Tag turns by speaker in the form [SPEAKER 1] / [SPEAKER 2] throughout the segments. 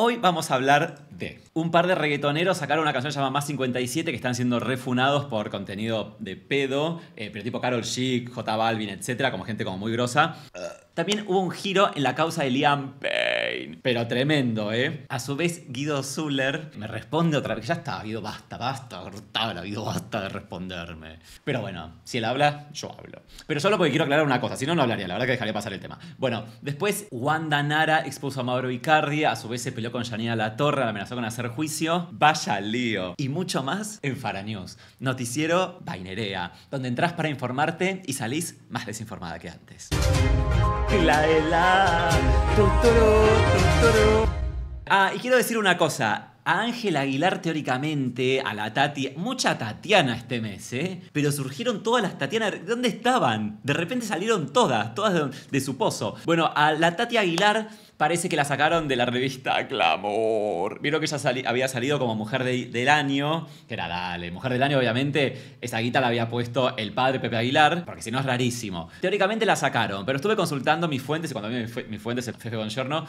[SPEAKER 1] Hoy vamos a hablar de un par de reggaetoneros sacaron una canción llamada Más 57 que están siendo refunados por contenido de pedo, eh, pero tipo Carol Chic, J Balvin, etcétera, como gente como muy grosa. También hubo un giro en la causa de Liam Payne, pero tremendo, ¿eh? A su vez, Guido Zuller me responde otra vez. Ya está, Guido, basta, basta, cortala, Guido, basta de responderme. Pero bueno, si él habla, yo hablo. Pero solo porque quiero aclarar una cosa, si no, no hablaría, la verdad que dejaría pasar el tema. Bueno, después Wanda Nara expuso a Mauro Icardi, a su vez se peleó con Janina Torre, la amenazó con hacer juicio. Vaya lío. Y mucho más en Faranews, noticiero Bainerea, donde entras para informarte y salís más desinformada que antes la, la, Ah, y quiero decir una cosa. A Ángel Aguilar, teóricamente, a la Tati, mucha Tatiana este mes, ¿eh? Pero surgieron todas las Tatianas. ¿Dónde estaban? De repente salieron todas, todas de su pozo. Bueno, a la Tati Aguilar parece que la sacaron de la revista Clamor. Vieron que ella había salido como mujer del año, que era dale, mujer del año obviamente, esa guita la había puesto el padre Pepe Aguilar, porque si no es rarísimo. Teóricamente la sacaron, pero estuve consultando mis fuentes, y cuando vi mi, fu mi fuente es el jefe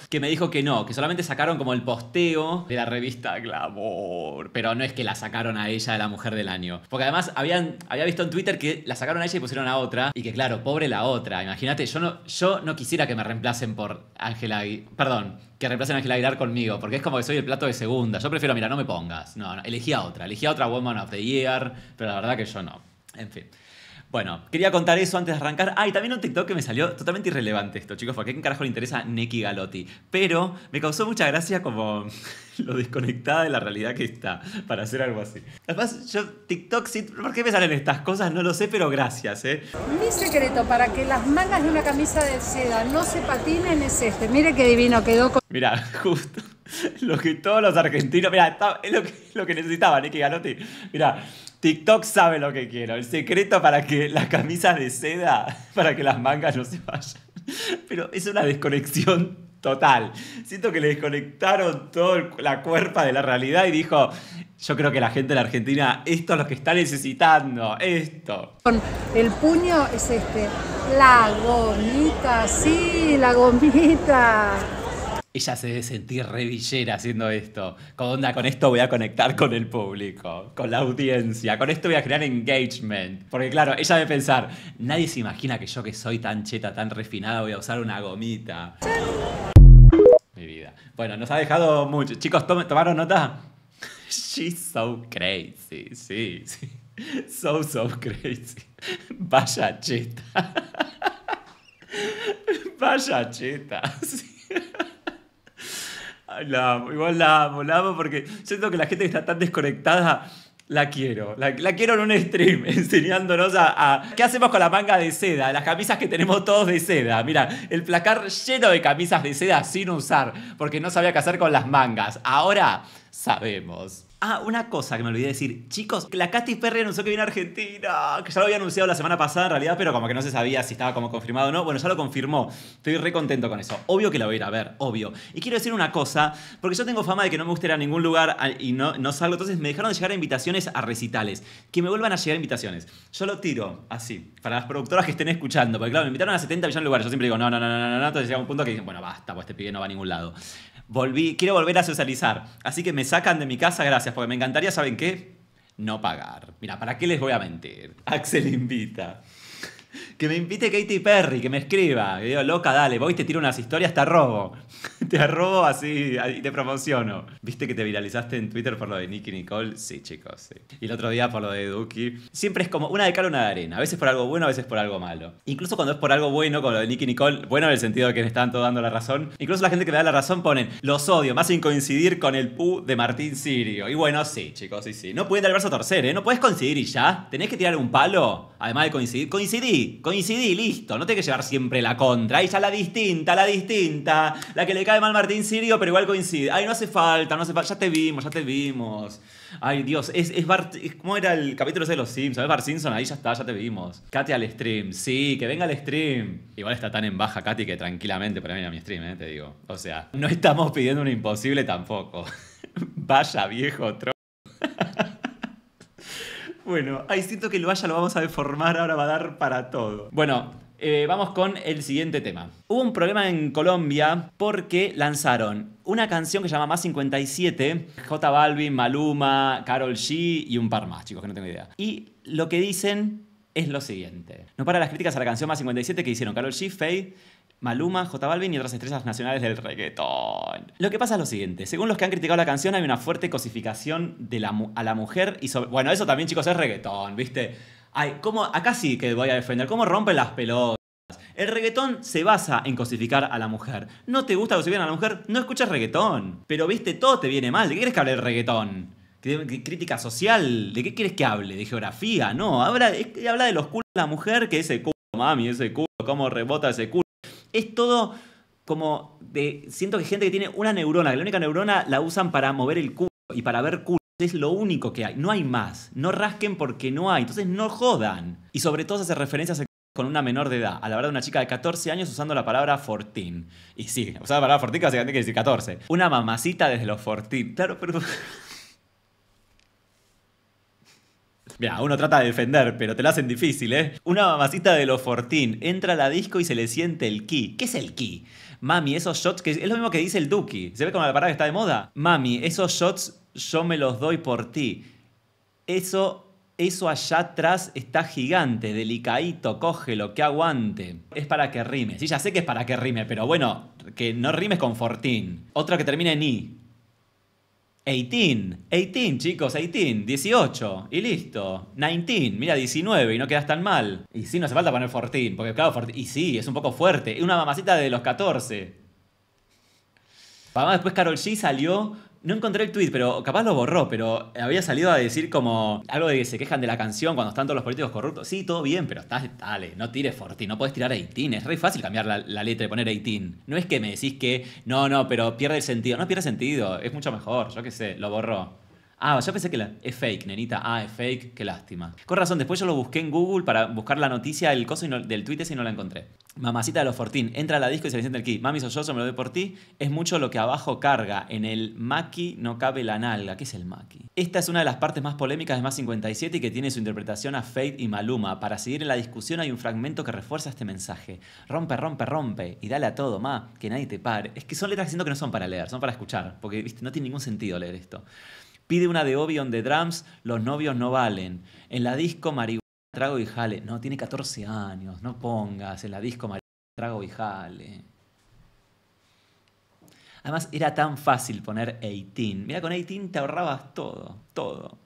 [SPEAKER 1] que me dijo que no, que solamente sacaron como el posteo de la revista Clamor, pero no es que la sacaron a ella de la mujer del año. Porque además había visto en Twitter que la sacaron a ella y pusieron a otra, y que claro, pobre la otra. Imagínate, yo no, yo no quisiera que me reemplacen por Ángela Aguilar perdón, que reemplacen a Aguilar conmigo, porque es como que soy el plato de segunda. Yo prefiero, mira, no me pongas. No, no, elegí a otra, elegí a otra Woman of the Year, pero la verdad que yo no. En fin. Bueno, quería contar eso antes de arrancar. Ah, y también un TikTok que me salió totalmente irrelevante esto, chicos, porque qué carajo le interesa Neki Galotti. Pero me causó mucha gracia como lo desconectada de la realidad que está para hacer algo así. Además, yo TikTok, sí, ¿por qué me salen estas cosas? No lo sé, pero gracias, ¿eh?
[SPEAKER 2] Mi secreto para que las mangas de una camisa de seda no se patinen es este. Mire qué divino quedó
[SPEAKER 1] con... Mirá, justo. Lo que todos los argentinos... Mirá, es lo que, necesitaba que Neki Galotti. Mirá... TikTok sabe lo que quiero. El secreto para que las camisas de seda, para que las mangas no se vayan. Pero es una desconexión total. Siento que le desconectaron toda la cuerpa de la realidad y dijo, yo creo que la gente de la Argentina, esto es lo que está necesitando, esto.
[SPEAKER 2] Con el puño es este, la gomita, sí, la gomita.
[SPEAKER 1] Ella se debe sentir revillera haciendo esto. Con onda, con esto voy a conectar con el público, con la audiencia, con esto voy a crear engagement. Porque claro, ella debe pensar, nadie se imagina que yo que soy tan cheta, tan refinada, voy a usar una gomita. Mi vida. Bueno, nos ha dejado mucho. Chicos, ¿tomaron nota? She's so crazy, sí, sí. So, so crazy. Vaya cheta. Vaya cheta, La amo, igual la amo, la amo porque siento que la gente que está tan desconectada la quiero. La, quiero en un stream enseñándonos a, a, ¿Qué hacemos con la manga de seda? Las camisas que tenemos todos de seda. Mira, el placar lleno de camisas de seda sin usar porque no sabía qué hacer con las mangas. Ahora sabemos. Ah, una cosa que me olvidé de decir. Chicos, la Katy Perry anunció que viene a Argentina. Que ya lo había anunciado la semana pasada en realidad, pero como que no se sabía si estaba como confirmado o no. Bueno, ya lo confirmó. Estoy re contento con eso. Obvio que la voy a ir a ver, obvio. Y quiero decir una cosa, porque yo tengo fama de que no me gusta ir a ningún lugar y no, salgo. Entonces me dejaron de llegar invitaciones a recitales. Que me vuelvan a llegar invitaciones. Yo lo tiro así, para las productoras que estén escuchando. Porque claro, me invitaron a 70 millones de lugares. Yo siempre digo, no, no, no, no, no. no. Entonces llega un punto que dicen, bueno, basta, pues este pibe no va a ningún lado. Volví, quiero volver a socializar. Así que me sacan de mi casa, gracias porque me encantaría, ¿saben qué? No pagar. Mira, ¿para qué les voy a mentir? Axel invita. Que me invite Katy Perry, que me escriba. Que digo, loca, dale, voy, te tiro unas historias, te arrobo. te arrobo así y te promociono. ¿Viste que te viralizaste en Twitter por lo de Nicky Nicole? Sí, chicos, sí. Y el otro día por lo de Duki. Siempre es como una de cal, una de arena. A veces por algo bueno, a veces por algo malo. Incluso cuando es por algo bueno, con lo de Nicky Nicole, bueno en el sentido de que me están todos dando la razón. Incluso la gente que me da la razón ponen, los odio, más sin coincidir con el pu de Martín Sirio. Y bueno, sí, chicos, sí, sí. No pueden dar el brazo a torcer, ¿eh? No puedes coincidir y ya. Tenés que tirar un palo, además de coincidir. Coincidir coincidí, listo. No hay que llevar siempre la contra. Ahí ya la distinta, la distinta. La que le cae mal Martín Sirio, pero igual coincide. Ay, no hace falta, no hace falta. Ya te vimos, ya te vimos. Ay, Dios, es, es Bart. ¿Cómo era el capítulo ese de los Simpsons? ¿sabes Bart Simpson, ahí ya está, ya te vimos. Katy al stream, sí, que venga al stream. Igual está tan en baja Katy que tranquilamente para mí a mi stream, eh, te digo. O sea, no estamos pidiendo un imposible tampoco. Vaya viejo tro bueno, ahí siento que lo vaya lo vamos a deformar, ahora va a dar para todo. Bueno, eh, vamos con el siguiente tema. Hubo un problema en Colombia porque lanzaron una canción que se llama Más 57, J Balvin, Maluma, Carol G y un par más, chicos, que no tengo idea. Y lo que dicen es lo siguiente. No para las críticas a la canción Más 57 que hicieron Carol G, Faye, Maluma, J Balvin y otras estrellas nacionales del reggaetón. Lo que pasa es lo siguiente, según los que han criticado la canción hay una fuerte cosificación de la, a la mujer y Bueno, eso también chicos es reggaetón, ¿viste? Ay, ¿cómo? Acá sí que voy a defender, ¿cómo rompen las pelotas? El reggaetón se basa en cosificar a la mujer. No te gusta cosificar a la mujer, no escuchas reggaetón. Pero viste, todo te viene mal. ¿De qué quieres que hable el reggaetón? crítica social? ¿De qué quieres que hable? ¿De geografía? No, habla, habla de los culos de la mujer que ese culo, mami, ese culo, cómo rebota ese culo. Es todo como de. Siento que gente que tiene una neurona, que la única neurona la usan para mover el culo y para ver culos. Es lo único que hay. No hay más. No rasquen porque no hay. Entonces no jodan. Y sobre todo se hace referencia a con una menor de edad, a la verdad una chica de 14 años usando la palabra fortín. Y sí, usar la palabra fortín básicamente quiere decir 14. Una mamacita desde los fortín. Claro, pero... Mira, uno trata de defender, pero te lo hacen difícil, ¿eh? Una mamacita de los Fortín entra a la disco y se le siente el ki. ¿Qué es el ki? Mami, esos shots que es lo mismo que dice el Duki. ¿Se ve como la palabra que está de moda? Mami, esos shots yo me los doy por ti. Eso eso allá atrás está gigante, delicadito, cógelo, que aguante. Es para que rime. Sí, ya sé que es para que rime, pero bueno, que no rimes con fortín. Otra que termina en i. 18, 18 chicos, 18, 18 y listo. 19, mira 19 y no quedas tan mal. Y sí, no hace falta poner 14, porque claro, 14, y sí, es un poco fuerte. Una mamacita de los 14. Para después Carol G salió no encontré el tweet, pero capaz lo borró, pero había salido a decir como algo de que se quejan de la canción cuando están todos los políticos corruptos. Sí, todo bien, pero estás, dale, no tires Fortín, no puedes tirar 18. Es re fácil cambiar la, letra y poner 18. No es que me decís que, no, no, pero pierde el sentido. No pierde sentido, es mucho mejor, yo qué sé, lo borró. Ah, yo pensé que es fake, nenita. Ah, es fake, qué lástima. Con razón, después yo lo busqué en Google para buscar la noticia del coso del tweet si y no la encontré. Mamacita de los Fortín, entra a la disco y se le siente el ki. Mami, soy yo, me lo doy por ti. Es mucho lo que abajo carga. En el maqui no cabe la nalga. ¿Qué es el maqui? Esta es una de las partes más polémicas de Más 57 y que tiene su interpretación a Fate y Maluma. Para seguir en la discusión hay un fragmento que refuerza este mensaje. Rompe, rompe, rompe. Y dale a todo, ma. Que nadie te pare. Es que son letras que siento que no son para leer, son para escuchar. Porque, viste, no tiene ningún sentido leer esto. Pide una de Obi de de Drums, los novios no valen. En la disco marihuana, trago y jale. No, tiene 14 años, no pongas en la disco marihuana, trago y jale. Además, era tan fácil poner 18. Mira, con 18 te ahorrabas todo, todo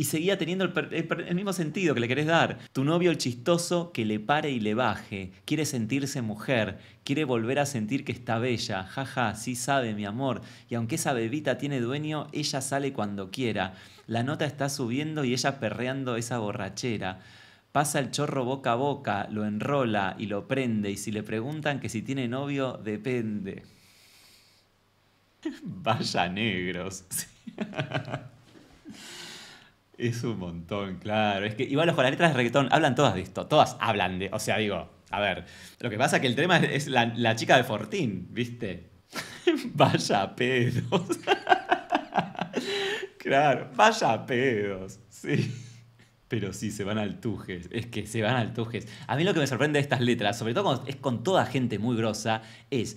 [SPEAKER 1] y seguía teniendo el, mismo sentido que le querés dar. Tu novio el chistoso que le pare y le baje, quiere sentirse mujer, quiere volver a sentir que está bella, jaja, ja, sí sabe mi amor, y aunque esa bebita tiene dueño, ella sale cuando quiera. La nota está subiendo y ella perreando esa borrachera. Pasa el chorro boca a boca, lo enrola y lo prende, y si le preguntan que si tiene novio, depende. Vaya negros. Es un montón, claro. Es que igual los con las letras de reggaetón hablan todas de esto. Todas hablan de. O sea, digo, a ver. Lo que pasa es que el tema es la, chica de Fortín, ¿viste? vaya pedos. claro, vaya pedos. Sí. Pero sí, se van al tujes. Es que se van al tujes. A mí lo que me sorprende de estas letras, sobre todo es con toda gente muy grosa, es.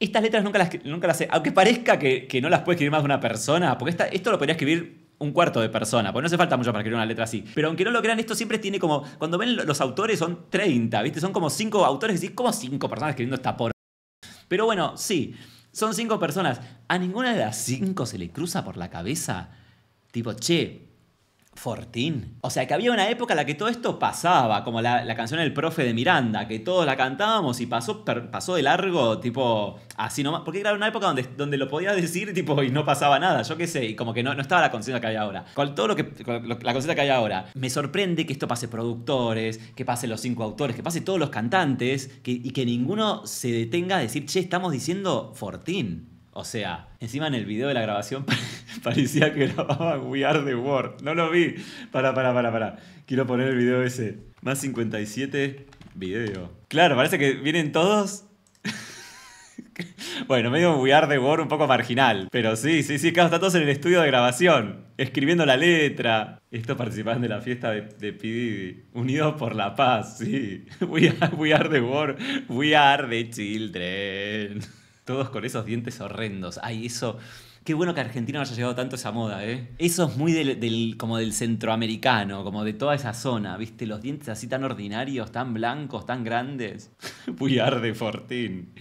[SPEAKER 1] Estas letras nunca las, nunca las sé. Aunque parezca que, no las puede escribir más de una persona, porque esto lo podría escribir un cuarto de persona, porque no hace falta mucho para escribir una letra así. Pero aunque no lo crean, esto siempre tiene como. Cuando ven los autores son 30, ¿viste? Son como cinco autores y decís, ¿cómo 5 personas escribiendo esta por. Pero bueno, sí, son cinco personas. A ninguna de las cinco se le cruza por la cabeza, tipo, che, Fortín. O sea, que había una época en la que todo esto pasaba, como la, canción del profe de Miranda, que todos la cantábamos y pasó, pasó de largo, tipo, así nomás. Porque era una época donde, donde lo podías decir, tipo, y no pasaba nada, yo qué sé, y como que no, estaba la conciencia que hay ahora. Con todo lo que, la conciencia que hay ahora, me sorprende que esto pase productores, que pase los cinco autores, que pase todos los cantantes, y que ninguno se detenga a decir, che, estamos diciendo Fortín. O sea, encima en el video de la grabación parecía que grababa We Are the word No lo vi. Para, para, para, para. Quiero poner el video ese. Más 57 video. Claro, parece que vienen todos. bueno, medio We Are the un poco marginal. Pero sí, sí, sí, claro, están todos en el estudio de grabación. Escribiendo la letra. Estos participan de la fiesta de, de Unidos por la paz, sí. We are, the War, We are the children todos con esos dientes horrendos. Ay, eso. Qué bueno que Argentina no haya llegado tanto esa moda, ¿eh? Eso es muy del, como del centroamericano, como de toda esa zona, ¿viste? Los dientes así tan ordinarios, tan blancos, tan grandes. puyar de Fortín.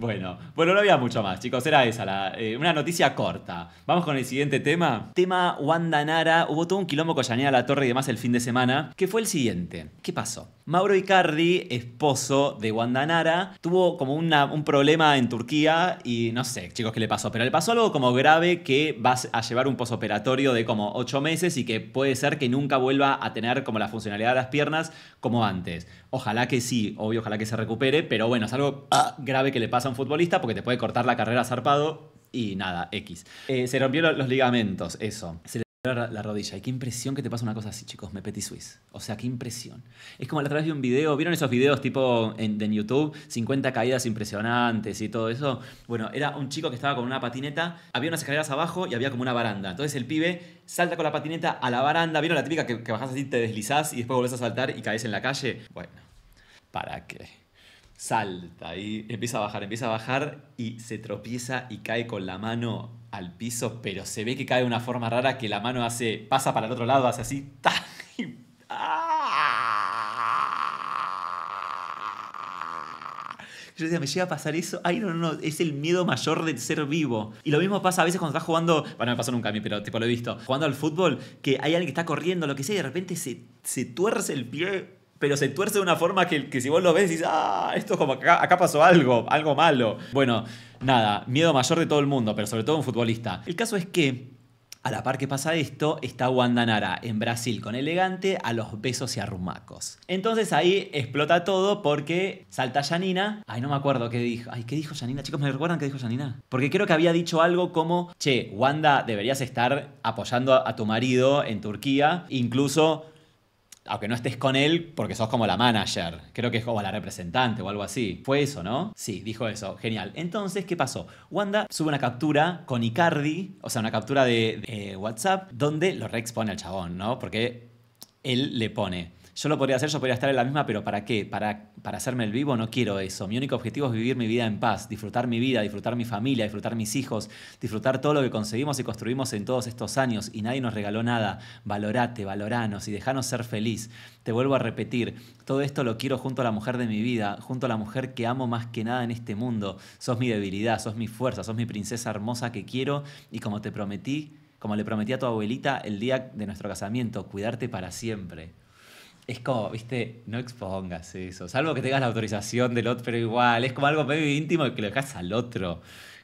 [SPEAKER 1] Bueno, bueno, no había mucho más, chicos. Era esa, eh, una noticia corta. Vamos con el siguiente tema. Tema Wanda Nara. Hubo todo un quilombo con Yanea La Torre y demás el fin de semana, que fue el siguiente. ¿Qué pasó? Mauro Icardi, esposo de Wanda Nara, tuvo como un problema en Turquía y no sé, chicos, qué le pasó. Pero le pasó algo como grave que va a llevar un posoperatorio de como 8 meses y que puede ser que nunca vuelva a tener como la funcionalidad de las piernas como antes. Ojalá que sí, obvio, ojalá que se recupere, pero bueno, es algo grave que le pasa a un futbolista porque te puede cortar la carrera zarpado y nada, X. Eh, se rompió los ligamentos, eso la rodilla. Y qué impresión que te pasa una cosa así, chicos. Me petit suisse. O sea, qué impresión. Es como a través de un video. ¿Vieron esos videos tipo en, YouTube? 50 caídas impresionantes y todo eso. Bueno, era un chico que estaba con una patineta. Había unas escaleras abajo y había como una baranda. Entonces el pibe salta con la patineta a la baranda. ¿Vieron la típica que, que bajás así, te deslizás y después volvés a saltar y caes en la calle? Bueno, ¿para qué? Salta y empieza a bajar, empieza a bajar y se tropieza y cae con la mano al piso, pero se ve que cae de una forma rara que la mano hace, pasa para el otro lado, hace así, ¡ah! Yo decía, me llega a pasar eso. Ay, no, no, no, es el miedo mayor de ser vivo. Y lo mismo pasa a veces cuando estás jugando, bueno, me pasó nunca a mí, pero tipo lo he visto, jugando al fútbol, que hay alguien que está corriendo, lo que sea, y de repente se, tuerce el pie pero se tuerce de una forma que, que si vos lo ves, dices, ah, esto es como acá, acá pasó algo, algo malo. Bueno, nada, miedo mayor de todo el mundo, pero sobre todo un futbolista. El caso es que a la par que pasa esto, está Wanda Nara en Brasil con Elegante a los besos y arrumacos. Entonces ahí explota todo porque salta Janina. Ay, no me acuerdo qué dijo. Ay, ¿qué dijo Janina? Chicos, ¿me recuerdan qué dijo Janina? Porque creo que había dicho algo como, che, Wanda, deberías estar apoyando a tu marido en Turquía. Incluso aunque no estés con él, porque sos como la manager, creo que es como la representante o algo así. Fue eso, ¿no? Sí, dijo eso, genial. Entonces, ¿qué pasó? Wanda sube una captura con Icardi, o sea, una captura de, eh, WhatsApp, donde lo reexpone al chabón, ¿no? Porque él le pone, yo lo podría hacer, yo podría estar en la misma, pero ¿para qué? Para, para hacerme el vivo no quiero eso. Mi único objetivo es vivir mi vida en paz, disfrutar mi vida, disfrutar mi familia, disfrutar mis hijos, disfrutar todo lo que conseguimos y construimos en todos estos años y nadie nos regaló nada. Valorate, valoranos y dejanos ser feliz. Te vuelvo a repetir, todo esto lo quiero junto a la mujer de mi vida, junto a la mujer que amo más que nada en este mundo. Sos mi debilidad, sos mi fuerza, sos mi princesa hermosa que quiero y como te prometí, como le prometí a tu abuelita el día de nuestro casamiento, cuidarte para siempre es como, viste, no expongas eso. Salvo que tengas la autorización del otro, pero igual, es como algo medio íntimo que lo dejas al otro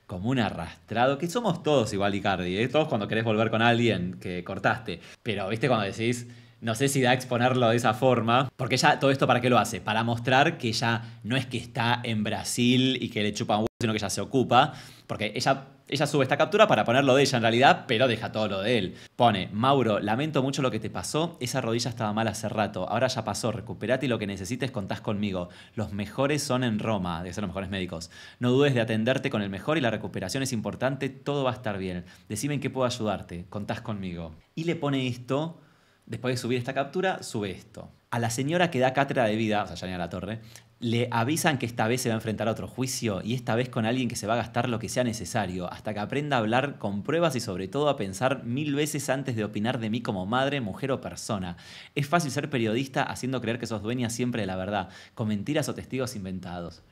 [SPEAKER 1] como un arrastrado, que somos todos igual Icardi, ¿eh? todos cuando querés volver con alguien que cortaste, pero viste cuando decís, no sé si da a exponerlo de esa forma, porque ya todo esto para qué lo hace, para mostrar que ya no es que está en Brasil y que le chupan sino que ella se ocupa, porque ella, ella sube esta captura para ponerlo de ella en realidad, pero deja todo lo de él. Pone, Mauro, lamento mucho lo que te pasó, esa rodilla estaba mal hace rato, ahora ya pasó, recuperate y lo que necesites contás conmigo. Los mejores son en Roma, de ser los mejores médicos. No dudes de atenderte con el mejor y la recuperación es importante, todo va a estar bien. Decime en qué puedo ayudarte, contás conmigo. Y le pone esto, después de subir esta captura, sube esto. A la señora que da cátedra de vida, o sea, Janina La Torre, le avisan que esta vez se va a enfrentar a otro juicio y esta vez con alguien que se va a gastar lo que sea necesario, hasta que aprenda a hablar con pruebas y sobre todo a pensar mil veces antes de opinar de mí como madre, mujer o persona. Es fácil ser periodista haciendo creer que sos dueña siempre de la verdad, con mentiras o testigos inventados.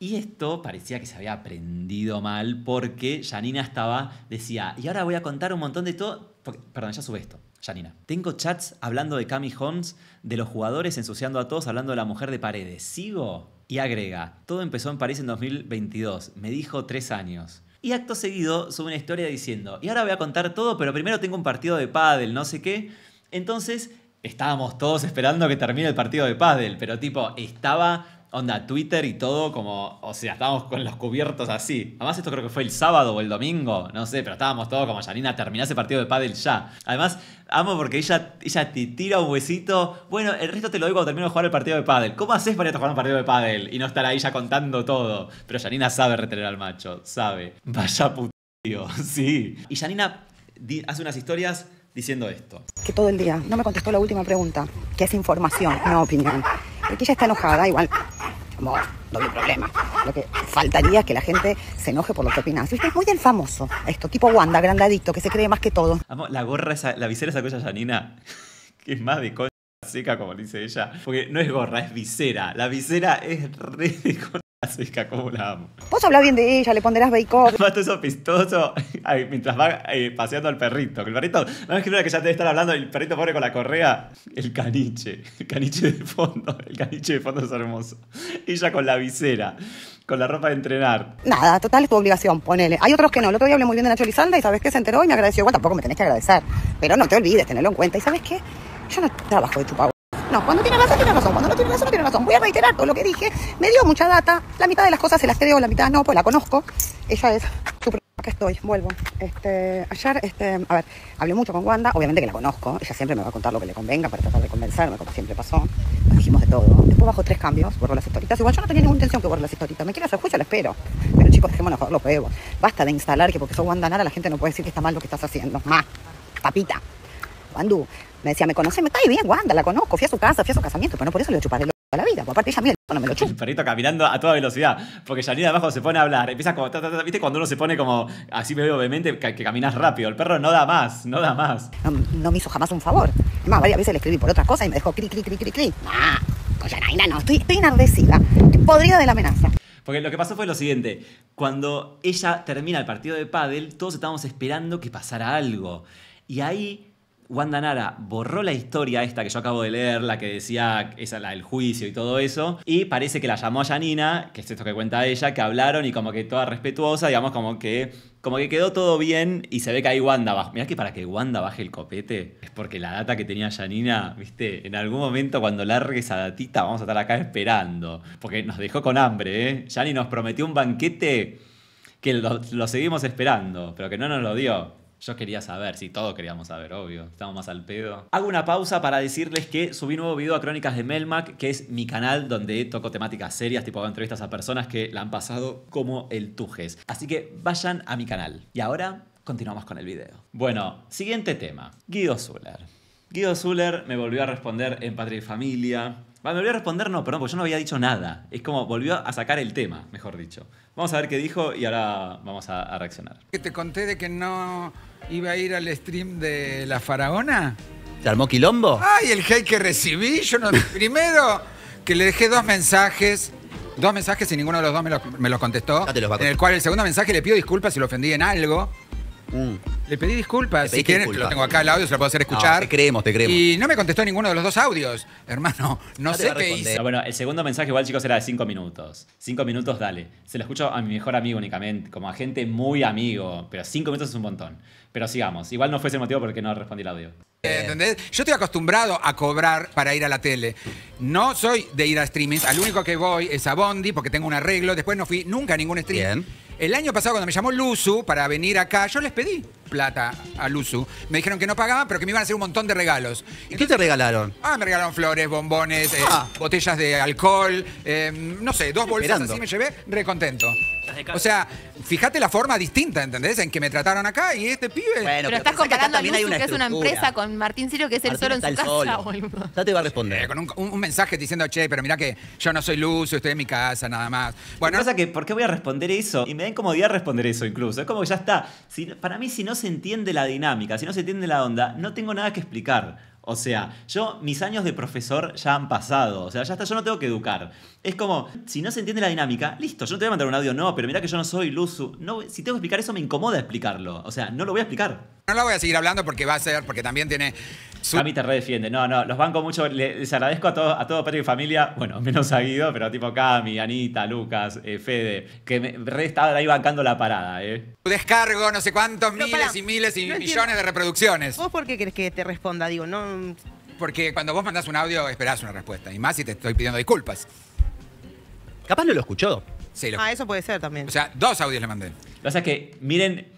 [SPEAKER 1] Y esto parecía que se había aprendido mal porque Janina estaba, decía, y ahora voy a contar un montón de todo, perdón, ya sube esto. Tengo chats hablando de Cami Holmes, de los jugadores ensuciando a todos, hablando de la mujer de paredes. ¿Sigo? Y agrega, todo empezó en París en 2022, me dijo tres años. Y acto seguido sube una historia diciendo, y ahora voy a contar todo, pero primero tengo un partido de pádel, no sé qué. Entonces, estábamos todos esperando que termine el partido de pádel, pero tipo, estaba onda, Twitter y todo, como, o sea, estábamos con los cubiertos así. Además, esto creo que fue el sábado o el domingo, no sé, pero estábamos todos como, Janina, termina ese partido de pádel ya. Además, amo porque ella, ella te tira un huesito, bueno, el resto te lo digo cuando termino de jugar el partido de pádel. ¿Cómo haces para ir a jugar un partido de pádel y no estar ahí ya contando todo? Pero Janina sabe retener al macho, sabe. Vaya putío, sí. Y Janina hace unas historias diciendo esto.
[SPEAKER 2] Que todo el día no me contestó la última pregunta, que es información, no opinión. que ella está enojada, igual,
[SPEAKER 1] como no hay
[SPEAKER 2] problema. Lo que faltaría es que la gente se enoje por lo que opinas. Es muy bien famoso esto, tipo Wanda, grandadito, que se cree más que todo.
[SPEAKER 1] Vamos, la gorra esa, la visera esa cosa Janina, que es más de cosa seca, como dice ella. Porque no es gorra, es visera. La visera es re Así que acumulamos. la amo.
[SPEAKER 2] Vos hablás bien de ella, le pondrás bacon.
[SPEAKER 1] No, eso pistoso mientras va eh, paseando al perrito. El perrito, no que que ya te estar hablando el perrito pobre con la correa. El caniche, el caniche de fondo. El caniche de fondo es hermoso. Ella con la visera, con la ropa de entrenar.
[SPEAKER 2] Nada, total es tu obligación, ponele. Hay otros que no. El otro día hablé muy bien de Nacho Lizalda y sabes que se enteró y me agradeció. Bueno, tampoco me tenés que agradecer. Pero no te olvides, tenerlo en cuenta. ¿Y sabes qué? Yo no trabajo de tu pago no. Cuando tiene razón, tiene razón. Cuando no tiene razón, no tiene razón. Voy a reiterar todo lo que dije. Me dio mucha data. La mitad de las cosas se las creo, la mitad no, pues la conozco. Ella es su que estoy, vuelvo. Este, ayer, este, a ver, hablé mucho con Wanda, obviamente que la conozco, ella siempre me va a contar lo que le convenga para tratar de convencerme, como siempre pasó. Nos dijimos de todo. Después bajo tres cambios, borro las historitas. Igual yo no tenía ninguna intención que borrar las historitas. Me quiero hacer juicio, la espero. Pero chicos, dejémonos joder los huevos. Basta de instalar que porque soy Wanda Nara la gente no puede decir que está mal lo que estás haciendo. Más, papita. Bandú, me decía, me conoce, me cae bien, Wanda, la conozco, fui a su casa, fui a su casamiento, pero no por eso le voy el a la vida. porque aparte ella mía, no
[SPEAKER 1] me lo chupa. El perrito caminando a toda velocidad, porque de abajo se pone a hablar. Empieza como, ¿viste? Cuando uno se pone como, así me veo obviamente, que, que caminas rápido. El perro no da más, no da más. No, me hizo jamás un favor.
[SPEAKER 2] Además, varias veces le escribí por otras cosas y me dejó cri, cri, cri, cri, cri. Ah, pues Janina no, estoy, enardecida, podrida de la amenaza.
[SPEAKER 1] Porque lo que pasó fue lo siguiente, cuando ella termina el partido de pádel, todos estábamos esperando que pasara algo. Y ahí Wanda Nara borró la historia esta que yo acabo de leer, la que decía esa, la del juicio y todo eso, y parece que la llamó a Janina, que es esto que cuenta ella, que hablaron y como que toda respetuosa, digamos, como que como que quedó todo bien y se ve que ahí Wanda baja. Mirá que para que Wanda baje el copete es porque la data que tenía Yanina, viste, en algún momento cuando largue esa datita vamos a estar acá esperando. Porque nos dejó con hambre, ¿eh? Janina nos prometió un banquete que lo seguimos esperando, pero que no nos lo dio. Yo quería saber, sí, todo queríamos saber, obvio. Estamos más al pedo. Hago una pausa para decirles que subí nuevo video a Crónicas de Melmac, que es mi canal donde toco temáticas serias, tipo hago entrevistas a personas que la han pasado como el tujes. Así que vayan a mi canal. Y ahora continuamos con el video. Bueno, siguiente tema. Guido Zuller. Guido Zuller me volvió a responder en Patria y Familia me volvió a responder, no, perdón, porque yo no había dicho nada. Es como volvió a sacar el tema, mejor dicho. Vamos a ver qué dijo y ahora vamos a, reaccionar.
[SPEAKER 3] ¿Que te conté de que no iba a ir al stream de La Faraona?
[SPEAKER 1] ¿Se armó quilombo?
[SPEAKER 3] Ay, el hate que recibí, yo no... Primero, que le dejé dos mensajes dos mensajes y ninguno de los dos me los, me los contestó. en el cual el segundo mensaje le pido disculpas si lo ofendí en algo. Mm. Le pedí disculpas. lo tengo acá el
[SPEAKER 1] audio, se lo puedo hacer escuchar. te creemos, te creemos.
[SPEAKER 3] Y no me contestó ninguno de los dos audios. Hermano, no, sé qué hice.
[SPEAKER 1] bueno, el segundo mensaje igual, chicos, era de cinco minutos. Cinco minutos, dale. Se lo escucho a mi mejor amigo únicamente, como a gente muy amigo, pero cinco minutos es un montón. Pero sigamos. Igual no fue ese motivo porque no respondí el audio.
[SPEAKER 3] Eh, yo estoy acostumbrado a cobrar para ir a la tele. No soy de ir a streamings. Al único que voy es a Bondi porque tengo un arreglo. Después no fui nunca a ningún stream. El año pasado, cuando me llamó Luzu para venir acá, yo les pedí plata a Luzu, Me dijeron que no pagaban, pero que me iban a hacer un montón de regalos. ¿Y qué te regalaron? Ah, me regalaron flores, bombones, eh, ah. botellas de alcohol, eh, no sé, dos bolsas así me llevé, recontento. O sea, fíjate la forma distinta, ¿entendés? En que me trataron acá y este pibe. pero, estás comparando a Luzu, que es una empresa,
[SPEAKER 2] con Martín Sirio, que es el solo en su casa.
[SPEAKER 3] Ya te va a responder. Eh, con un, mensaje diciendo, che, pero mirá que yo no soy Luzu, estoy en mi casa, nada más.
[SPEAKER 1] Bueno. Lo que que, ¿por qué voy a responder eso? Y me da incomodidad responder eso incluso. Es como que ya está. para mí, si no se entiende la dinámica, si no se entiende la onda, no tengo nada que explicar. O sea, yo, mis años de profesor ya han pasado. O sea, ya está, yo no tengo que educar. Es como, si no se entiende la dinámica, listo, yo no te voy a mandar un audio, no, pero mira que yo no soy Luzu. No, si tengo que explicar eso, me incomoda explicarlo. O sea, no lo voy a explicar. No lo voy a seguir hablando porque va a ser, porque también tiene a mí te redefiende. No, no, los banco mucho. Les agradezco a todo, a todo Pedro y familia, bueno, menos a Guido, pero tipo Cami, Anita, Lucas, eh, Fede, que me re estaban ahí bancando la parada, ¿eh? Descargo no sé cuántos miles y miles y millones de
[SPEAKER 2] reproducciones. ¿Vos por qué crees que te responda? Digo, no.
[SPEAKER 3] Porque cuando vos mandás un audio esperás una respuesta. Y más si te estoy pidiendo disculpas. Capaz no lo escuchó.
[SPEAKER 1] Sí, Ah, eso puede ser también. O sea, dos audios le mandé. Lo que pasa es que miren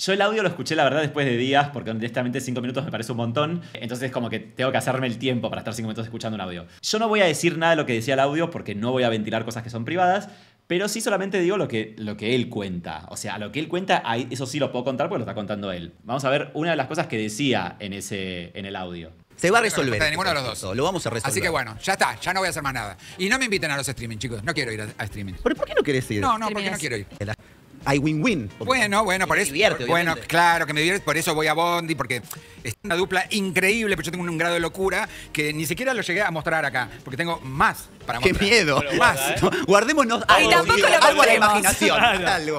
[SPEAKER 1] yo el audio lo escuché, la verdad, después de días, porque honestamente cinco minutos me parece un montón. Entonces, como que tengo que hacerme el tiempo para estar cinco minutos escuchando un audio. Yo no voy a decir nada de lo que decía el audio, porque no voy a ventilar cosas que son privadas. Pero sí solamente digo lo que, lo que él cuenta. O sea, lo que él cuenta, eso sí lo puedo contar porque lo está contando él. Vamos a ver una de las cosas que decía en, ese, en el audio. Se va a resolver. No de este ninguno de los dos. Lo vamos a resolver. Así que bueno,
[SPEAKER 3] ya está, ya no voy a hacer más nada. Y no me inviten a los streaming, chicos. No quiero ir a, a streaming. por qué no querés ir? No, no, porque no quiero ir hay win-win. Bueno, bueno, por eso. bueno, claro que me divierte, por eso voy a Bondi, porque es una dupla increíble, pero yo tengo un grado de locura que ni siquiera lo llegué a mostrar acá, porque tengo más para mostrar. ¡Qué miedo! Más. Guardémonos algo, la imaginación.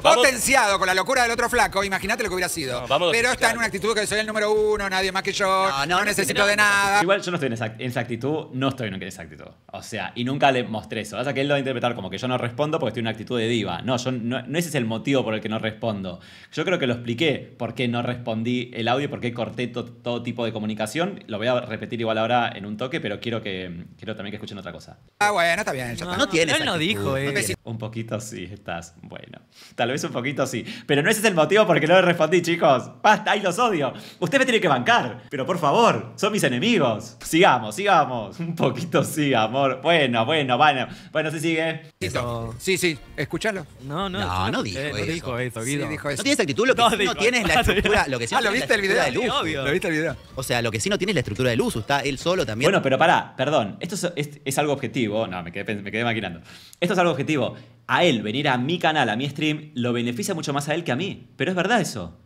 [SPEAKER 3] Potenciado con la locura del otro flaco, imagínate lo que hubiera sido. pero está en una actitud que soy el número uno, nadie más que yo, no, necesito de nada.
[SPEAKER 1] Igual yo no estoy en esa, actitud, no estoy en esa actitud. O sea, y nunca le mostré eso. O sea, que él lo va a interpretar como que yo no respondo porque estoy en una actitud de diva. No, yo, no ese es el motivo por el que no respondo. Yo creo que lo expliqué por qué no respondí el audio, por qué corté todo tipo de comunicación. Lo voy a repetir igual ahora en un toque, pero quiero que quiero también que escuchen otra cosa.
[SPEAKER 3] Ah, bueno, está bien. no, no dijo,
[SPEAKER 1] un poquito sí, estás. Bueno, tal vez un poquito sí. Pero no ese es el motivo por el que no le respondí, chicos. Basta, ahí los odio. Usted me tiene que bancar. Pero por favor, son mis enemigos. Sigamos, sigamos. Un poquito sí, amor. Bueno, bueno, bueno. Bueno, se sigue. Sí, sí, escúchalo. No, no. No, no dijo. Eh, eso dijo, eso, dijo No tienes actitud, lo que sí no tienes la estructura. Lo que ah, ¿lo viste el video? ¿Lo viste el video? O sea, lo que sí no tienes la estructura de luz, está él solo también. Bueno, pero pará, perdón. Esto es, algo objetivo. No, me quedé, me quedé maquinando. Esto es algo objetivo. A él venir a mi canal, a mi stream, lo beneficia mucho más a él que a mí. Pero es verdad eso.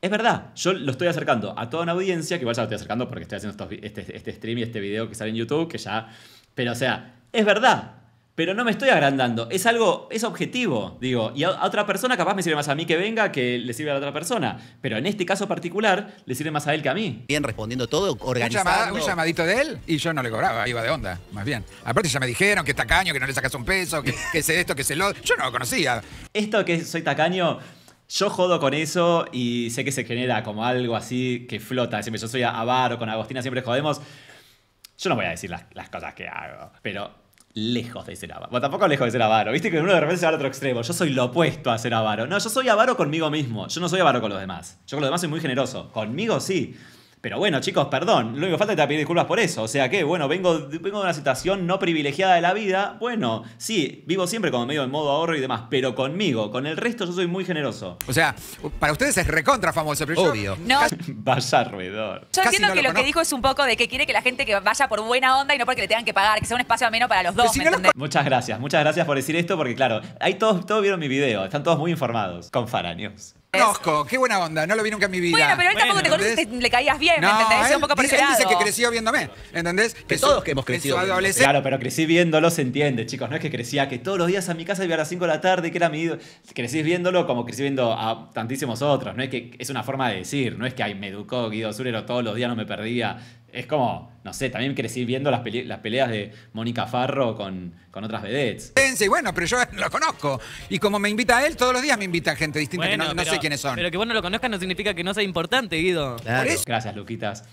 [SPEAKER 1] Es verdad, yo lo estoy acercando a toda una audiencia, que igual ya lo estoy acercando porque estoy haciendo este, este stream y este video que sale en YouTube, que ya. Pero o sea, es verdad, pero no me estoy agrandando. Es algo, es objetivo, digo. Y a, otra persona capaz me sirve más a mí que venga que le sirve a la otra persona. Pero en este caso particular, le sirve más a él que a mí. Bien, respondiendo todo, organizando. Un, llamadito
[SPEAKER 3] de él y yo no le cobraba, iba de onda, más bien. Aparte ya me dijeron que es tacaño, que no le sacas un peso, que, que es esto, que es
[SPEAKER 1] el otro. Yo no lo conocía. Esto que soy tacaño... Yo jodo con eso y sé que se genera como algo así que flota. Siempre yo soy avaro, con Agostina siempre jodemos. Yo no voy a decir las cosas que hago, pero lejos de ser avaro. Bueno, tampoco lejos de ser avaro. Viste que uno de repente se va al otro extremo. Yo soy lo opuesto a ser avaro. No, yo soy avaro conmigo mismo. Yo no soy avaro con los demás. Yo con los demás soy muy generoso. Conmigo sí. Pero bueno, chicos, perdón. Lo único que falta es que te pedir disculpas por eso. O sea que, bueno, vengo, vengo de una situación no privilegiada de la vida. Bueno, sí, vivo siempre como medio en modo ahorro y demás, pero conmigo, con el resto yo soy muy generoso. O sea, para ustedes es recontra famoso, pero Obvio. Yo, no. Vaya ruidor. Yo entiendo que lo, que
[SPEAKER 2] dijo es un poco de que quiere que la gente que vaya por buena onda y no porque le tengan que pagar, que sea un espacio menos para los dos.
[SPEAKER 1] Muchas gracias, muchas gracias por decir esto, porque claro, ahí todos, todos vieron mi video, están todos muy informados. Con Faraños conozco, qué buena onda, no lo vi nunca en mi vida. Bueno, pero él tampoco
[SPEAKER 2] le caías bien, ¿me entendés? un poco él, dice- que creció
[SPEAKER 1] viéndome, ¿entendés? Que todos que hemos crecido Claro, pero crecí viéndolo, se entiende, chicos. No es que crecía, que todos los días a mi casa iba a las 5 de la tarde, que era mi ídolo. Crecí viéndolo como crecí viendo a tantísimos otros. No es que es una forma de decir, no es que me educó Guido Zurero todos los días, no me perdía es como, no sé, también crecí viendo las, peleas de Mónica Farro con, con otras vedettes. Y bueno, pero yo lo
[SPEAKER 3] conozco. Y como me invita a él, todos los días me invita gente distinta que no, sé quiénes son. Pero
[SPEAKER 1] que vos no lo conozcas no significa que no sea importante, Guido. Gracias, Luquitas.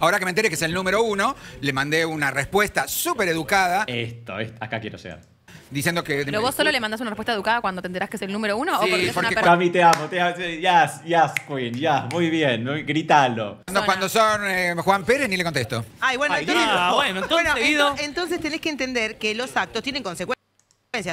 [SPEAKER 3] Ahora que me enteré que es el número uno, le mandé una respuesta súper educada. Esto, esto, acá quiero ser diciendo que... Pero vos solo le
[SPEAKER 2] mandas una respuesta educada cuando te enterás que es el número uno o porque, es una
[SPEAKER 1] te amo, te amo. Yes, Queen, yes, muy bien, grítalo. gritalo. Cuando, son eh, Juan Pérez ni le contesto.
[SPEAKER 2] Ay, bueno, entonces, bueno, entonces tenés que entender que los actos tienen consecuencias.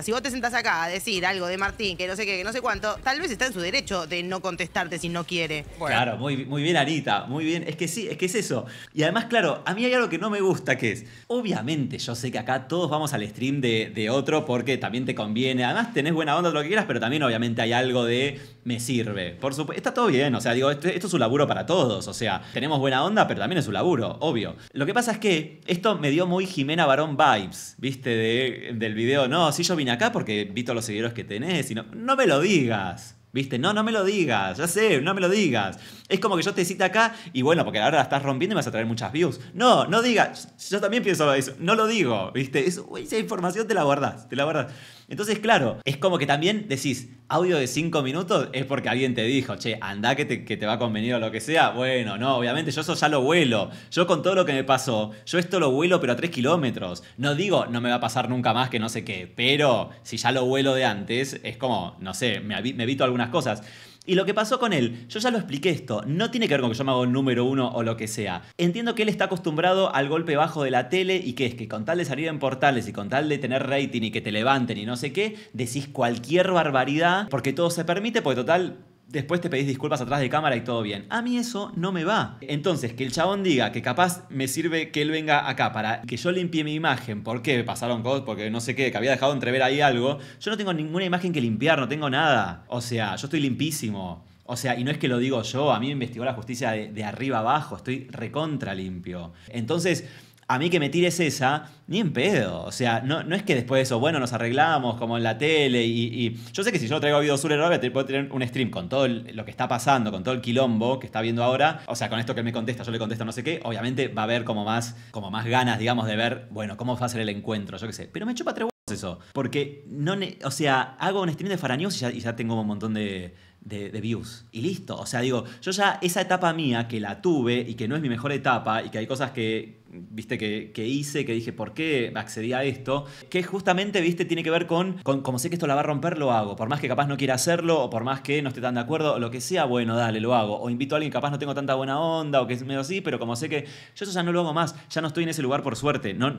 [SPEAKER 2] Si vos te sentás acá a decir algo de Martín, que no sé qué, que no sé cuánto, tal vez está en su derecho de no contestarte si no quiere.
[SPEAKER 1] Claro, muy, muy bien, Anita, muy bien. Es que sí, es que es eso. Y además, claro, a mí hay algo que no me gusta, que es, obviamente, yo sé que acá todos vamos al stream de, de otro porque también te conviene. Además, tenés buena onda, lo que quieras, pero también obviamente hay algo de me sirve. Por supuesto, está todo bien, o sea, digo, este, esto, es un laburo para todos, o sea, tenemos buena onda, pero también es un laburo, obvio. Lo que pasa es que esto me dio muy Jimena Barón vibes, viste, del video, no, si yo vine acá porque vi todos los seguidores que tenés, sino no, me lo digas. ¿Viste? No, no me lo digas, ya sé, no me lo digas. Es como que yo te cita acá y bueno, porque ahora la estás rompiendo y vas a traer muchas views. No, no digas, yo también pienso eso, no lo digo, ¿viste? esa información te la guardas, te la guardas. Entonces, claro, es como que también decís, audio de 5 minutos es porque alguien te dijo, che, anda que te, va a convenir o lo que sea. Bueno, no, obviamente yo eso ya lo vuelo. Yo con todo lo que me pasó, yo esto lo vuelo pero a 3 kilómetros. No digo, no me va a pasar nunca más que no sé qué, pero si ya lo vuelo de antes, es como, no sé, me, me evito algunas cosas. Y lo que pasó con él, yo ya lo expliqué esto, no tiene que ver con que yo me hago número uno o lo que sea. Entiendo que él está acostumbrado al golpe bajo de la tele y que es que con tal de salir en portales y con tal de tener rating y que te levanten y no sé qué, decís cualquier barbaridad porque todo se permite, porque total después te pedís disculpas atrás de cámara y todo bien. A mí eso no me va. Entonces, que el chabón diga que capaz me sirve que él venga acá para que yo limpie mi imagen, porque me pasaron cosas, porque no sé qué, que había dejado entrever ahí algo, yo no tengo ninguna imagen que limpiar, no tengo nada. O sea, yo estoy limpísimo. O sea, y no es que lo digo yo, a mí me investigó la justicia de, de arriba abajo, estoy recontra limpio. Entonces, a mí que me tires esa, ni en pedo. O sea, no, no es que después de eso, bueno, nos arreglamos como en la tele y, yo sé que si yo traigo a sur Zuller te puedo tener un stream con todo lo que está pasando, con todo el quilombo que está viendo ahora. O sea, con esto que él me contesta, yo le contesto no sé qué, obviamente va a haber como más, como más ganas, digamos, de ver, bueno, cómo va a ser el encuentro, yo qué sé. Pero me chupa tres eso. Porque no, o sea, hago un stream de Fara y ya, y ya tengo un montón de, de, views. Y listo. O sea, digo, yo ya esa etapa mía que la tuve y que no es mi mejor etapa y que hay cosas que, viste que, hice, que dije, ¿por qué accedí a esto? Que justamente, viste, tiene que ver con, como sé que esto la va a romper, lo hago. Por más que capaz no quiera hacerlo, o por más que no esté tan de acuerdo, lo que sea, bueno, dale, lo hago. O invito a alguien, capaz no tengo tanta buena onda, o que es medio así, pero como sé que yo eso ya no lo hago más, ya no estoy en ese lugar por suerte. No,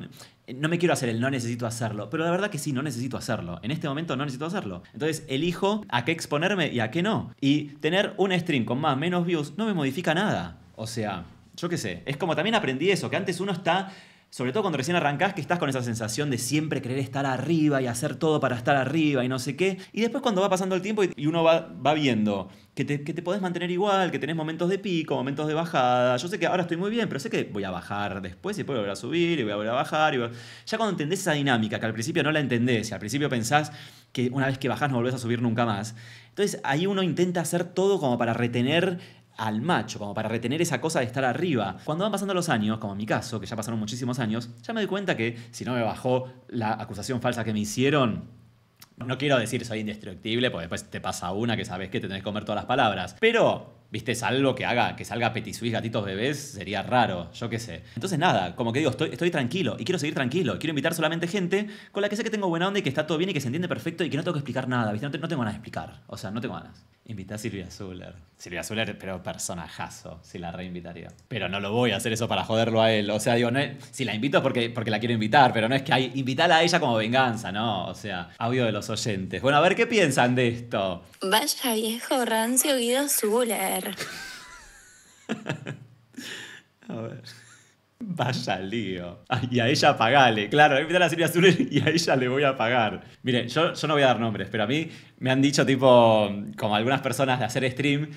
[SPEAKER 1] no me quiero hacer el no necesito hacerlo. Pero la verdad que sí, no necesito hacerlo. En este momento no necesito hacerlo. Entonces, elijo a qué exponerme y a qué no. Y tener un stream con más, menos views, no me modifica nada. O sea, yo qué sé, es como también aprendí eso, que antes uno está, sobre todo cuando recién arrancás, que estás con esa sensación de siempre querer estar arriba y hacer todo para estar arriba y no sé qué. Y después cuando va pasando el tiempo y uno va, viendo que te, que podés mantener igual, que tenés momentos de pico, momentos de bajada. Yo sé que ahora estoy muy bien, pero sé que voy a bajar después y después voy a volver a subir y voy a volver a bajar. Y Ya cuando entendés esa dinámica, que al principio no la entendés, y al principio pensás que una vez que bajás no volvés a subir nunca más. Entonces ahí uno intenta hacer todo como para retener al macho, como para retener esa cosa de estar arriba. Cuando van pasando los años, como en mi caso, que ya pasaron muchísimos años, ya me doy cuenta que si no me bajó la acusación falsa que me hicieron, no quiero decir soy indestructible, porque después te pasa una que sabes que te tenés que comer todas las palabras. Pero ¿Viste? Es algo que haga, que salga Petit Suisse, gatitos bebés, sería raro, yo qué sé. Entonces nada, como que digo, estoy, tranquilo y quiero seguir tranquilo. Quiero invitar solamente gente con la que sé que tengo buena onda y que está todo bien y que se entiende perfecto y que no tengo que explicar nada, ¿viste? No, tengo ganas de explicar, o sea, no tengo ganas. Invitar a Silvia Zuller. Silvia Zuller, pero personajazo, si la reinvitaría. Pero no lo voy a hacer eso para joderlo a él. O sea, digo, si la invito es porque, porque la quiero invitar, pero no es que hay, invitarla a ella como venganza, ¿no? O sea, audio de los oyentes. Bueno, a ver qué piensan de esto. Vaya viejo rancio Guido Zuller. a ver. Vaya lío. y a ella pagale. Claro, me la serie azul y a ella le voy a pagar. Miren, yo, yo no voy a dar nombres, pero a mí me han dicho, tipo, como algunas personas de hacer stream,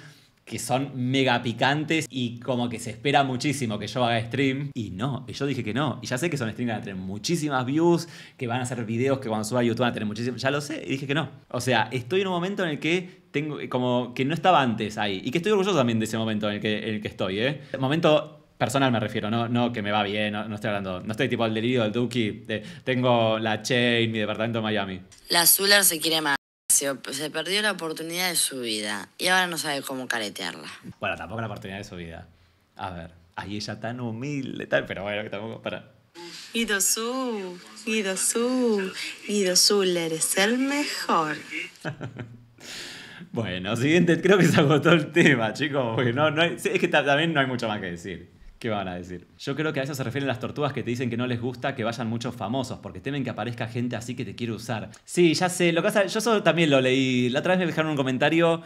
[SPEAKER 1] que son mega picantes y como que se espera muchísimo que yo haga stream. Y no, y yo dije que no. Y ya sé que son streams que van a tener muchísimas views, que van a hacer videos que cuando suba a YouTube van a tener muchísimas. Ya lo sé, y dije que no. O sea, estoy en un momento en el que tengo, como que no estaba antes ahí. Y que estoy orgulloso también de ese momento en el que, en el que estoy, ¿eh? Momento personal me refiero, no, no que me va bien, no, estoy hablando, no estoy tipo al delirio del Duki, tengo la chain, mi departamento de Miami.
[SPEAKER 3] La Zular se
[SPEAKER 2] quiere más se, perdió la oportunidad de su vida y ahora no sabe cómo caretearla.
[SPEAKER 1] Bueno, tampoco la oportunidad de su vida. A ver, ahí ella tan humilde, tal, pero bueno, que tampoco para. Guido Su, Guido Su, eres el mejor. bueno, siguiente, creo que se agotó el tema, chicos. No, es que también no hay mucho más que decir. ¿Qué van a decir? Yo creo que a eso se refieren las tortugas que te dicen que no les gusta que vayan muchos famosos, porque temen que aparezca gente así que te quiere usar. Sí, ya sé, lo que pasa, yo también lo leí. La otra vez me dejaron un comentario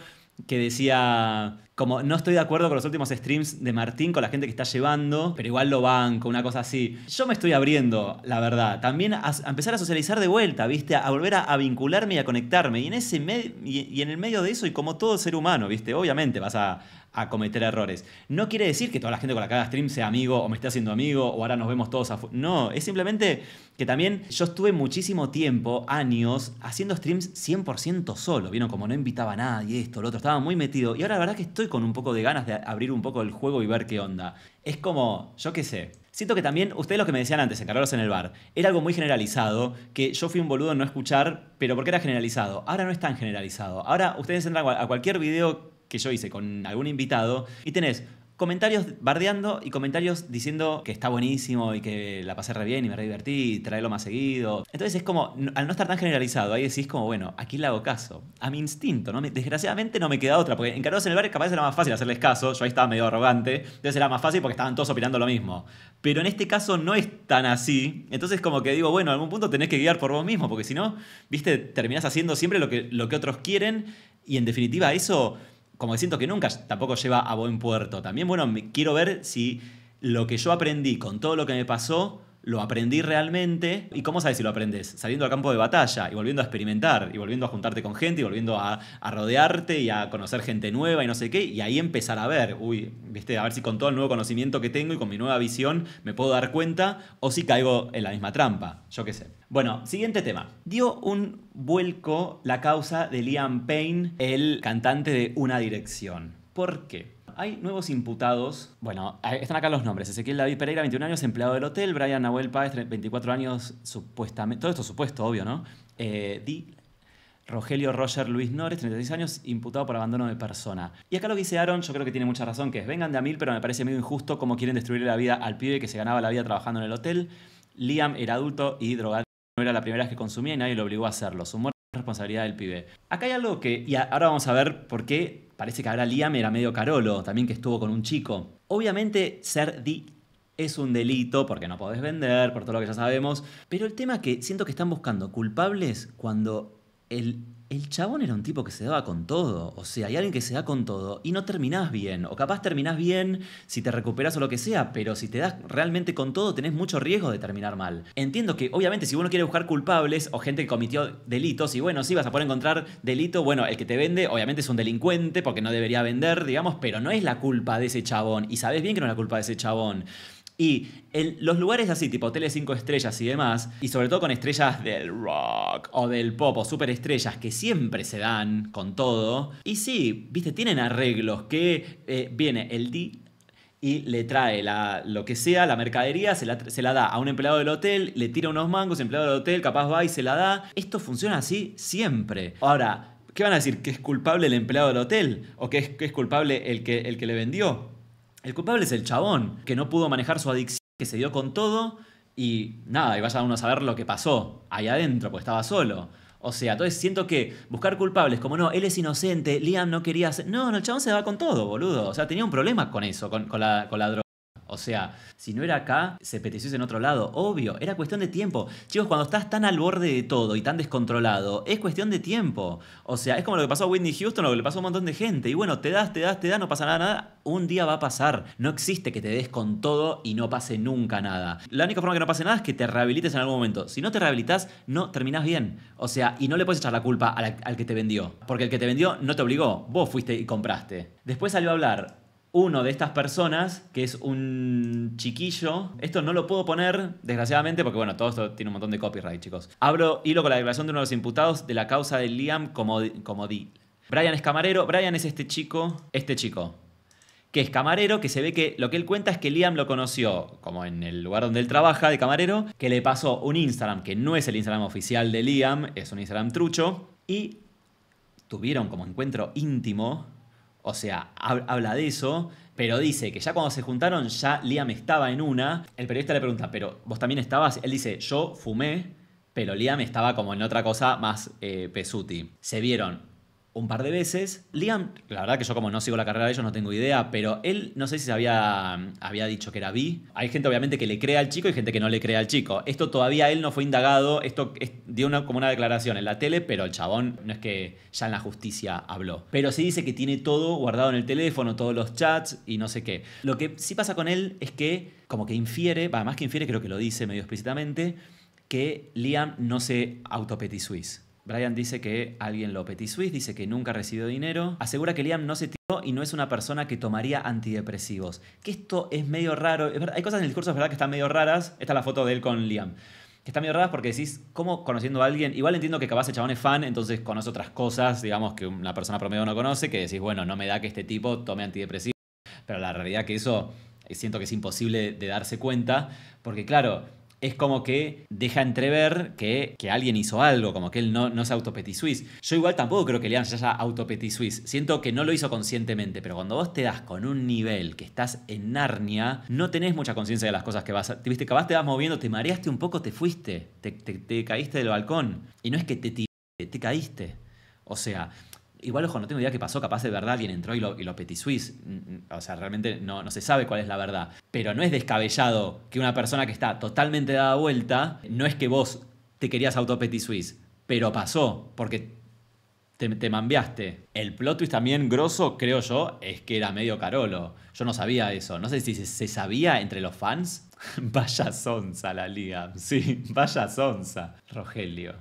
[SPEAKER 1] que decía, como no estoy de acuerdo con los últimos streams de Martín, con la gente que está llevando, pero igual lo van banco, una cosa así. Yo me estoy abriendo, la verdad. También a, empezar a socializar de vuelta, ¿viste? A volver a, vincularme y a conectarme. Y en, ese y en el medio de eso, y como todo ser humano, ¿viste? Obviamente vas a, a cometer errores. No quiere decir que toda la gente con la que haga stream sea amigo o me esté haciendo amigo o ahora nos vemos todos A No, es simplemente que también yo estuve muchísimo tiempo, años, haciendo streams 100% solo. Vieron, como no invitaba a nadie, esto, lo otro, estaba muy metido. Y ahora la verdad que estoy con un poco de ganas de abrir un poco el juego y ver qué onda. Es como, yo qué sé, Siento que también, ustedes lo que me decían antes, encargaros en el bar, era algo muy generalizado, que yo fui un boludo en no escuchar, pero porque era generalizado. Ahora no es tan generalizado. Ahora ustedes entran a cualquier video que yo hice con algún invitado y tenés comentarios bardeando y comentarios diciendo que está buenísimo y que la pasé re bien y me re divertí y lo más seguido. Entonces es como, al no estar tan generalizado, ahí decís como, bueno, aquí le hago caso. A mi instinto, ¿no? Desgraciadamente no me queda otra, porque encarados en el bar capaz era más fácil hacerles caso, yo ahí estaba medio arrogante, entonces era más fácil porque estaban todos opinando lo mismo. Pero en este caso no es tan así, entonces como que digo, bueno, a algún punto tenés que guiar por vos mismo, porque si no, viste, terminás haciendo siempre lo que, lo que otros quieren y en definitiva eso como siento que nunca tampoco lleva a buen puerto. También, bueno, quiero ver si lo que yo aprendí con todo lo que me pasó lo aprendí realmente. ¿Y cómo sabes si lo aprendes? Saliendo al campo de batalla y volviendo a experimentar y volviendo a juntarte con gente y volviendo a, rodearte y a conocer gente nueva y no sé qué. Y ahí empezar a ver, uy, viste, a ver si con todo el nuevo conocimiento que tengo y con mi nueva visión me puedo dar cuenta o si caigo en la misma trampa. Yo qué sé. Bueno, siguiente tema. Dio un vuelco la causa de Liam Payne, el cantante de Una Dirección. ¿Por qué? hay nuevos imputados. Bueno, están acá los nombres. Ezequiel David Pereira, 21 años, empleado del hotel. Brian Nahuel Páez, 24 años, supuestamente. Todo esto supuesto, obvio, ¿no? Eh, Di Rogelio Roger Luis Nores, 36 años, imputado por abandono de persona. Y acá lo que dice Aaron, yo creo que tiene mucha razón, que es vengan de a mil, pero me parece medio injusto cómo quieren destruirle la vida al pibe que se ganaba la vida trabajando en el hotel. Liam era adulto y drogado. No era la primera vez que consumía y nadie lo obligó a hacerlo. Su muerte es responsabilidad del pibe. Acá hay algo que, y ahora vamos a ver por qué Parece que ahora Liam era medio Carolo, también que estuvo con un chico. Obviamente, ser di es un delito porque no podés vender, por todo lo que ya sabemos. Pero el tema que siento que están buscando culpables cuando el el chabón era un tipo que se daba con todo. O sea, hay alguien que se da con todo y no terminás bien. O capaz terminás bien si te recuperas o lo que sea, pero si te das realmente con todo, tenés mucho riesgo de terminar mal. Entiendo que, obviamente, si uno quiere buscar culpables o gente que cometió delitos, y bueno, sí, vas a poder encontrar delito. Bueno, el que te vende, obviamente, es un delincuente porque no debería vender, digamos, pero no es la culpa de ese chabón. Y sabes bien que no es la culpa de ese chabón. Y en los lugares así, tipo hoteles 5 estrellas y demás, y sobre todo con estrellas del rock o del pop o superestrellas que siempre se dan con todo, y sí, viste, tienen arreglos que eh, viene el D y le trae la, lo que sea, la mercadería, se la, da a un empleado del hotel, le tira unos mangos, empleado del hotel capaz va y se la da. Esto funciona así siempre. Ahora, ¿qué van a decir? ¿Que es culpable el empleado del hotel? ¿O que es, culpable el que, el que le vendió? El culpable es el chabón, que no pudo manejar su adicción, que se dio con todo y nada, y vaya uno a saber lo que pasó ahí adentro, pues estaba solo. O sea, entonces siento que buscar culpables, como no, él es inocente, Liam no quería hacer. No, no, el chabón se va con todo, boludo. O sea, tenía un problema con eso, con la droga. O sea, si no era acá, se peteció en otro lado. Obvio, era cuestión de tiempo. Chicos, cuando estás tan al borde de todo y tan descontrolado, es cuestión de tiempo. O sea, es como lo que pasó a Whitney Houston, lo que le pasó a un montón de gente. Y bueno, te das, te das, te das, no pasa nada, nada. Un día va a pasar. No existe que te des con todo y no pase nunca nada. La única forma que no pase nada es que te rehabilites en algún momento. Si no te rehabilitas, no terminás bien. O sea, y no le puedes echar la culpa al, al que te vendió. Porque el que te vendió no te obligó. Vos fuiste y compraste. Después salió a hablar uno de estas personas, que es un chiquillo. Esto no lo puedo poner, desgraciadamente, porque bueno, todo esto tiene un montón de copyright, chicos. Abro hilo con la declaración de uno de los imputados de la causa de Liam como Comodi. Brian es camarero. Brian es este chico, este chico, que es camarero, que se ve que lo que él cuenta es que Liam lo conoció, como en el lugar donde él trabaja de camarero, que le pasó un Instagram, que no es el Instagram oficial de Liam, es un Instagram trucho, y tuvieron como encuentro íntimo o sea, habla de eso, pero dice que ya cuando se juntaron, ya Liam estaba en una. El periodista le pregunta, pero vos también estabas. Él dice, yo fumé, pero Liam estaba como en otra cosa más eh, pesuti. Se vieron un par de veces. Liam, la verdad que yo como no sigo la carrera de ellos no tengo idea, pero él no sé si se había, había dicho que era vi Hay gente obviamente que le cree al chico y gente que no le cree al chico. Esto todavía él no fue indagado, esto dio una, como una declaración en la tele, pero el chabón no es que ya en la justicia habló. Pero sí dice que tiene todo guardado en el teléfono, todos los chats y no sé qué. Lo que sí pasa con él es que como que infiere, más que infiere creo que lo dice medio explícitamente, que Liam no se autopetisuís. Brian dice que alguien lo petit suisse, dice que nunca recibió dinero. Asegura que Liam no se tiró y no es una persona que tomaría antidepresivos. Que esto es medio raro. hay cosas en el discurso, es verdad, que están medio raras. Esta es la foto de él con Liam. Que están medio raras porque decís, ¿cómo conociendo a alguien? Igual entiendo que capaz el chabón es fan, entonces conoce otras cosas, digamos, que una persona promedio no conoce, que decís, bueno, no me da que este tipo tome antidepresivos. Pero la realidad que eso eh, siento que es imposible de darse cuenta, porque claro, es como que deja entrever que, alguien hizo algo, como que él no, no es Yo igual tampoco creo que Lean se haya Siento que no lo hizo conscientemente, pero cuando vos te das con un nivel que estás en Narnia, no tenés mucha conciencia de las cosas que vas a. Viste, que te vas moviendo, te mareaste un poco, te fuiste, te, te, te caíste del balcón. Y no es que te tiraste, te caíste. O sea, Igual, ojo, no tengo idea qué pasó, capaz de verdad alguien entró y lo, y lo mm, mm, O sea, realmente no, no se sabe cuál es la verdad. Pero no es descabellado que una persona que está totalmente dada vuelta, no es que vos te querías auto petit pero pasó, porque te, te mambiaste. El plot twist también grosso, creo yo, es que era medio carolo. Yo no sabía eso. No sé si se, sabía entre los fans. vaya sonza la liga. Sí, vaya sonza. Rogelio.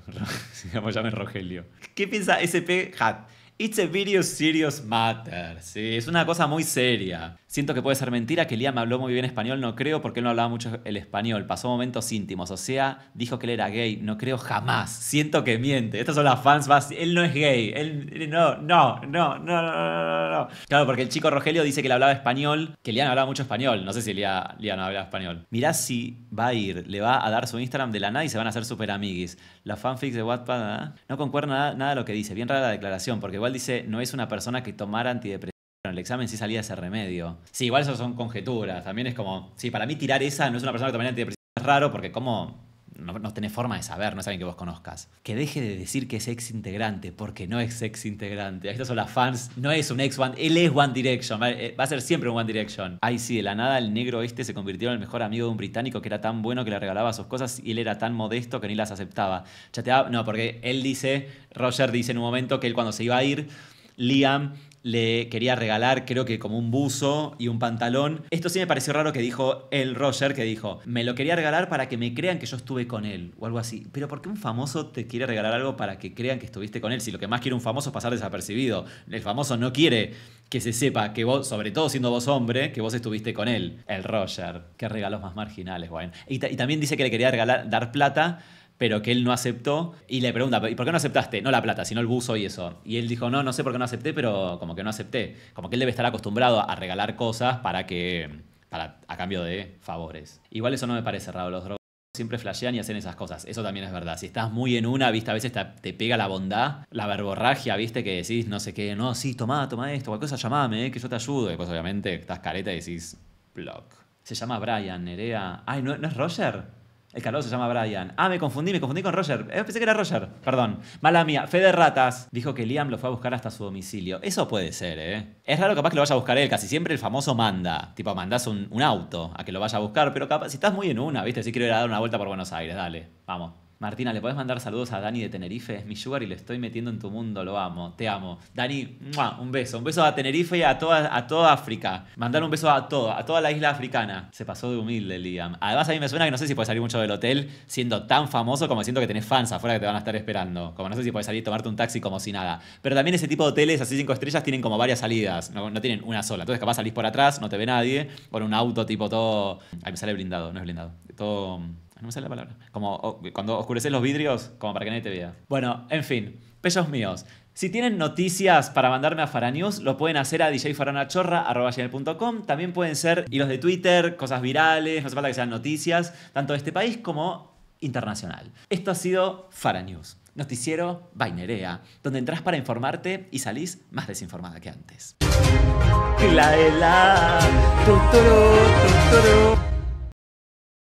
[SPEAKER 1] vamos digamos, Rogelio. ¿Qué piensa SP Hat? It's a video serious matter. Sí, es una cosa muy seria. Siento que puede ser mentira que Liam habló muy bien español, no creo, porque él no hablaba mucho el español. Pasó momentos íntimos, o sea, dijo que él era gay, no creo jamás. Siento que miente. Estas son las fans más. Él no es gay, él no, no, no, no, no, no, Claro, porque el chico Rogelio dice que le hablaba español, que Liam hablaba mucho español. No sé si Liam, Liam hablaba español. Mirá si va a ir, le va a dar su Instagram de la nada y se van a hacer super amiguis. La fanfic de Wattpad, ¿ah? no concuerda nada, nada lo que dice. Bien rara la declaración, porque igual dice, no es una persona que tomara antidepresión el examen sí salía ese remedio. Sí, igual eso son conjeturas. También es como, sí, para mí tirar esa no es una persona que también es raro porque como no, tiene tenés forma de saber, no es alguien que vos conozcas. Que deje de decir que es ex integrante, porque no es ex integrante. Estas son las fans, no es un ex One, él es One Direction, eh, va, a ser siempre un One Direction. Ay, sí, de la nada el negro este se convirtió en el mejor amigo de un británico que era tan bueno que le regalaba sus cosas y él era tan modesto que ni las aceptaba. Chateaba, no, porque él dice, Roger dice en un momento que él cuando se iba a ir, Liam le quería regalar, creo que como un buzo y un pantalón. Esto sí me pareció raro que dijo el Roger, que dijo, me lo quería regalar para que me crean que yo estuve con él, o algo así. Pero ¿por qué un famoso te quiere regalar algo para que crean que estuviste con él? Si lo que más quiere un famoso es pasar desapercibido. El famoso no quiere que se sepa que vos, sobre todo siendo vos hombre, que vos estuviste con él. El Roger. Qué regalos más marginales, bueno. Y, y también dice que le quería regalar, dar plata pero que él no aceptó. Y le pregunta, ¿y por qué no aceptaste? No la plata, sino el buzo y eso. Y él dijo, no, no sé por qué no acepté, pero como que no acepté. Como que él debe estar acostumbrado a regalar cosas para que. a cambio de favores. Igual eso no me parece raro, los drogos. siempre flashean y hacen esas cosas. Eso también es verdad. Si estás muy en una, viste, a veces te, pega la bondad, la verborragia, viste, que decís, no sé qué, no, sí, toma toma esto, cualquier cosa, llamame, eh, que yo te ayudo. Y después, obviamente, estás careta y decís, block. Se llama Brian, Nerea. Ay, ¿no, ¿no es Roger? El calvo se llama Brian. Ah, me confundí, me confundí con Roger. Eh, pensé que era Roger, perdón. Mala mía. Fede Ratas dijo que Liam lo fue a buscar hasta su domicilio. Eso puede ser, ¿eh? Es raro capaz que lo vaya a buscar él. Casi siempre el famoso manda. Tipo, mandás un, un auto a que lo vaya a buscar. Pero capaz, si estás muy en una, ¿viste? Si quiero ir a dar una vuelta por Buenos Aires, dale. Vamos. Martina, ¿le podés mandar saludos a Dani de Tenerife? Es mi sugar y le estoy metiendo en tu mundo, lo amo, te amo. Dani, un beso, un beso a Tenerife y a toda, a toda África. Mandar un beso a toda, a toda la isla africana. Se pasó de humilde, Liam. Además, a mí me suena que no sé si puedes salir mucho del hotel siendo tan famoso como siento que tenés fans afuera que te van a estar esperando. Como no sé si puedes salir y tomarte un taxi como si nada. Pero también ese tipo de hoteles así cinco estrellas tienen como varias salidas, no, tienen una sola. Entonces capaz salís por atrás, no te ve nadie, con un auto tipo todo... Ahí me sale blindado, no es blindado. Todo no me sale la palabra. Como cuando oscureces los vidrios, como para que nadie te vea. Bueno, en fin, pesos míos. Si tienen noticias para mandarme a Faranews, lo pueden hacer a djfaranachorra.com. También pueden ser hilos de Twitter, cosas virales, no hace falta que sean noticias, tanto de este país como internacional. Esto ha sido Faranews, noticiero vainerea, donde entras para informarte y salís más desinformada que antes.